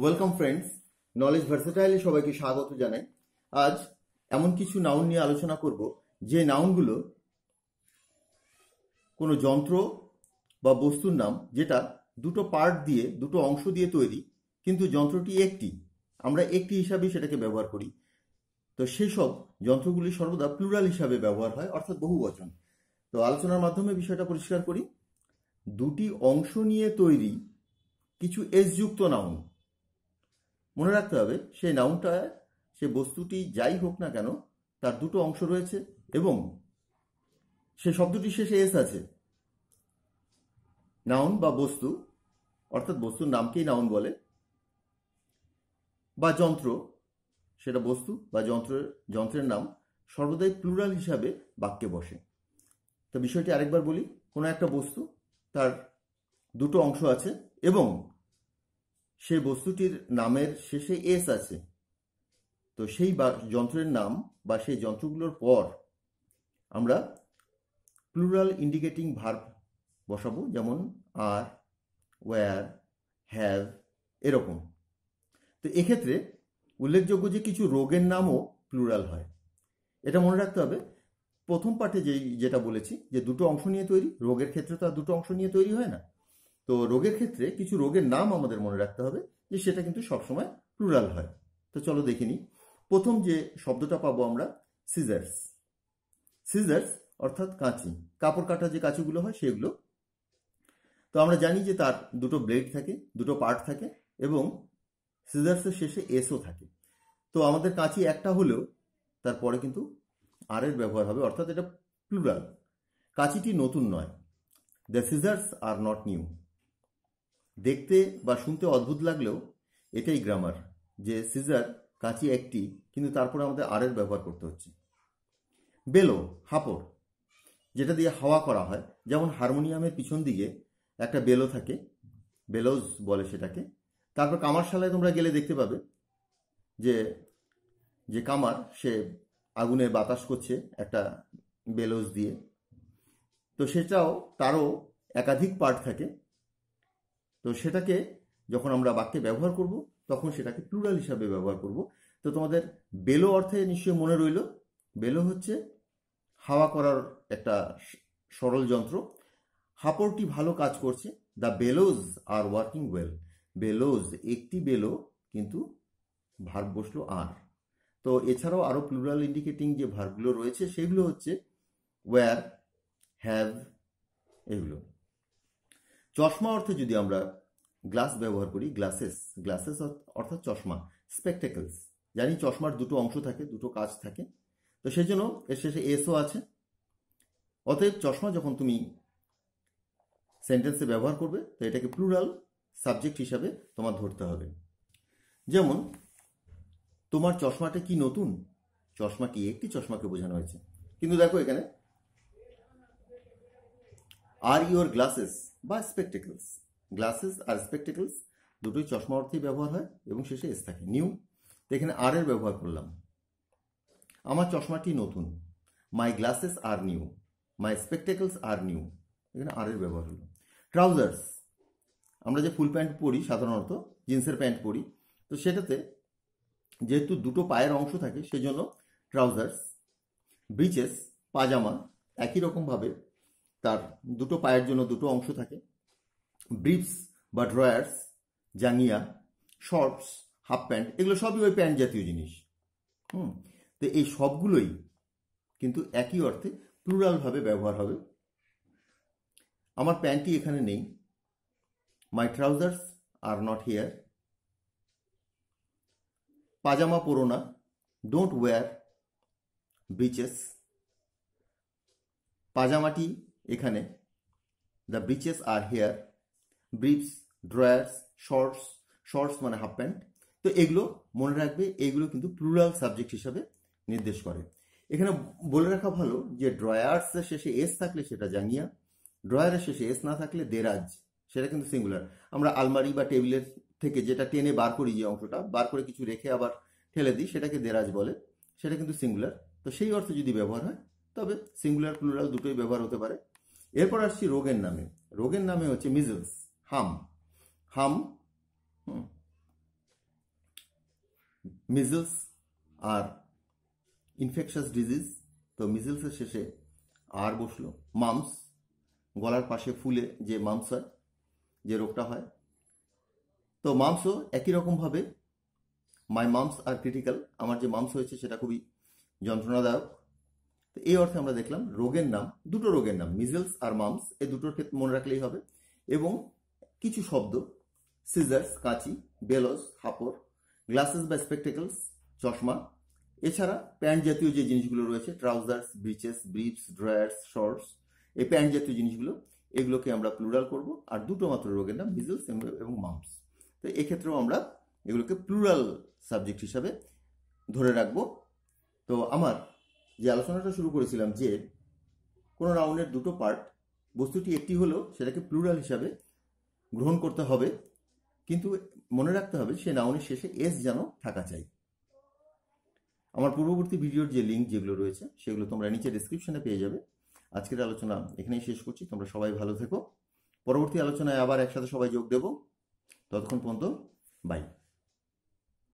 welcome friends knowledge ভার্সেটাইলে সবাইকে স্বাগত জানাই আজ এমন কিছু নাউন নিয়ে আলোচনা করব যে নাউনগুলো কোনো যন্ত্র বা বস্তুর নাম যেটা দুটো পার্ট দিয়ে দুটো অংশ দিয়ে তৈরি কিন্তু যন্ত্রটি একটি আমরা একটি হিসাবে সেটাকে ব্যবহার করি তো সেসব যন্ত্রগুলি সর্বদা প্লুরাল হিসাবে ব্যবহার হয় অর্থাৎ বহু বচন তো আলোচনার মাধ্যমে বিষয়টা পরিষ্কার করি দুটি অংশ নিয়ে তৈরি কিছু এসযুক্ত নাউন মনে রাখতে হবে সেই নাউনটা সে বস্তুটি যাই হোক না কেন তার দুটো অংশ রয়েছে এবং সে শব্দটির শেষে এস আছে নাউন বা বস্তু অর্থাৎ বস্তুর নামকেই নাউন বলে বা যন্ত্র সেটা বস্তু বা যন্ত্রের যন্ত্রের নাম সর্বদাই প্লুরাল হিসাবে বাক্যে বসে তো বিষয়টি আরেকবার বলি কোনো একটা বস্তু তার দুটো অংশ আছে এবং সে বস্তুটির নামের শেষে এস আছে তো সেই যন্ত্রের নাম বা সেই যন্ত্রগুলোর পর আমরা প্লুরাল ইন্ডিকেটিং ভার্ব বসাবো যেমন আর ওয়্যার হ্যাভ এরকম তো এক্ষেত্রে উল্লেখযোগ্য যে কিছু রোগের নামও প্লুরাল হয় এটা মনে রাখতে হবে প্রথম পাঠে যেই যেটা বলেছি যে দুটো অংশ নিয়ে তৈরি রোগের ক্ষেত্রে তো আর দুটো অংশ নিয়ে তৈরি হয় না তো রোগের ক্ষেত্রে কিছু রোগের নাম আমাদের মনে রাখতে হবে যে সেটা কিন্তু সবসময় প্লুরাল হয় তো চলো দেখে নিই প্রথম যে শব্দটা পাবো আমরা সিজার্স সিজার্স অর্থাৎ কাঁচি কাপড় কাটা যে কাঁচিগুলো হয় সেগুলো তো আমরা জানি যে তার দুটো ব্লেড থাকে দুটো পার্ট থাকে এবং সিজার্সের শেষে এসও থাকে তো আমাদের কাঁচি একটা হলেও তারপরে কিন্তু আর এর ব্যবহার হবে অর্থাৎ এটা প্লুরাল কাঁচিটি নতুন নয় the scissors are not new দেখতে বা শুনতে অদ্ভুত লাগলেও এটাই গ্রামার যে সিজার কাঁচি একটি কিন্তু তারপরে আমাদের আরের ব্যবহার করতে হচ্ছে বেলো হাপড় যেটা দিয়ে হাওয়া করা হয় যেমন হারমোনিয়ামের পিছন দিকে একটা বেলো থাকে বেলোজ বলে সেটাকে তারপর কামারশালায় তোমরা গেলে দেখতে পাবে যে যে কামার সে আগুনে বাতাস করছে একটা বেলোজ দিয়ে তো সেটাও তারও একাধিক পার্ট থাকে তো সেটাকে যখন আমরা বাক্যে ব্যবহার করব তখন সেটাকে প্লুরাল হিসাবে ব্যবহার করব তো তোমাদের বেলো অর্থে নিশ্চয়ই মনে রইল বেলো হচ্ছে হাওয়া করার একটা সরল যন্ত্র হাপড়টি ভালো কাজ করছে the bellows are working well bellows একটি বেলো কিন্তু ভার্ব বসলো আর তো এছাড়াও আরও প্লুরাল ইন্ডিকেটিং যে ভার্বগুলো রয়েছে সেগুলো হচ্ছে ওয়্যার হ্যাভ এগুলো চশমা অর্থে যদি আমরা গ্লাস ব্যবহার করি গ্লাসেস গ্লাসেস অর্থাৎ চশমা স্পেকটেকলস জানি চশমার দুটো অংশ থাকে দুটো কাজ থাকে তো সেই জন্য এর শেষে এসও আছে অতএব চশমা যখন তুমি সেন্টেন্সে ব্যবহার করবে তো এটাকে প্লুরাল সাবজেক্ট হিসাবে তোমার ধরতে হবে যেমন তোমার চশমাটা কি নতুন চশমা কি একটি চশমাকে বোঝানো হয়েছে কিন্তু দেখো এখানে আর ইউর গ্লাসেস বা স্পেকটেকলস গ্লাসেস আর স্পেকটেকলস দুটোই চশমা অর্থেই ব্যবহার হয় এবং শেষে এস থাকে নিউ তো এখানে আর এর ব্যবহার করলাম আমার চশমাটি নতুন my glasses are new my spectacles are new এখানে আর এর ব্যবহার হলো ট্রাউজার্স আমরা যে ফুল প্যান্ট পরি সাধারণত জিন্সের প্যান্ট পরি তো সেটাতে যেহেতু দুটো পায়ের অংশ থাকে সেজন্য ট্রাউজার্স ব্রিচেস পাজামা একই রকমভাবে তার দুটো পায়ের জন্য দুটো অংশ থাকে ব্রিপস বা ড্রয়ার্স জাঙ্গিয়া শর্টস হাফ প্যান্ট এগুলো সবই ওই প্যান্ট জাতীয় জিনিস হুম তো এই সবগুলোই কিন্তু একই অর্থে প্লুরালভাবে ব্যবহার হবে আমার প্যান্টটি এখানে নেই my trousers are not here পাজামা পরো না ডোন্ট ওয়্যার ব্রিচেস পাজামাটি এখানে the breeches are here briefs drawers shorts shorts মানে হাফ প্যান্ট তো এগুলো মনে রাখবে এগুলো কিন্তু প্লুরাল সাবজেক্ট হিসাবে নির্দেশ করে এখানে বলে রাখা ভালো যে ড্রয়ার্সের শেষে এস থাকলে সেটা জাঙ্গিয়া ড্রয়ারের শেষে এস না থাকলে দেরাজ সেটা কিন্তু সিঙ্গুলার আমরা আলমারি বা টেবিলের থেকে যেটা টেনে বার করি যে অংশটা বার করে কিছু রেখে আবার ঠেলে দিই সেটাকে দেরাজ বলে সেটা কিন্তু সিঙ্গুলার তো সেই অর্থে যদি ব্যবহার হয় তবে সিঙ্গুলার প্লুরাল দুটোই ব্যবহার হতে পারে এরপর আসছি রোগের নামে রোগের নামে হচ্ছে মিজলস হাম হাম মিজলস আর ইনফেকশাস ডিজিজ তো মিজলসের শেষে আর বসলো মামস গলার পাশে ফুলে যে মামস হয় যে রোগটা হয় তো মামসও একই রকমভাবে মাই মামস আর ক্রিটিক্যাল আমার যে মামস হয়েছে সেটা খুবই যন্ত্রণাদায়ক তো এই অর্থে আমরা দেখলাম রোগের নাম দুটো রোগের নাম মিজেলস আর মামস এই দুটোর ক্ষেত্রে মনে রাখলেই হবে এবং কিছু শব্দ সিজার্স কাঁচি বেলস হাপড় গ্লাসেস বা স্পেকটেকলস চশমা এছাড়া প্যান্ট জাতীয় যে জিনিসগুলো রয়েছে trousers breeches briefs drawers shorts এই প্যান্ট জাতীয় জিনিসগুলো এগুলোকে আমরা প্লুরাল করব আর দুটো মাত্র রোগের নাম মিজেলস এবং মামস তো এক্ষেত্রেও আমরা এগুলোকে প্লুরাল সাবজেক্ট হিসাবে ধরে রাখব তো আমার যে আলোচনাটা শুরু করেছিলাম যে কোনো রাউন্ডের দুটো পার্ট বস্তুটি একটি হলো সেটাকে প্লুরাল হিসাবে গ্রহণ করতে হবে কিন্তু মনে রাখতে হবে সে রাউনের শেষে এস যেন থাকা চাই আমার পূর্ববর্তী ভিডিওর যে লিঙ্ক যেগুলো রয়েছে সেগুলো তোমরা নিচে ডিসক্রিপশনে পেয়ে যাবে আজকের আলোচনা এখানেই শেষ করছি তোমরা সবাই ভালো থেকো পরবর্তী আলোচনায় আবার একসাথে সবাই যোগ দেব ততক্ষণ পর্যন্ত বাই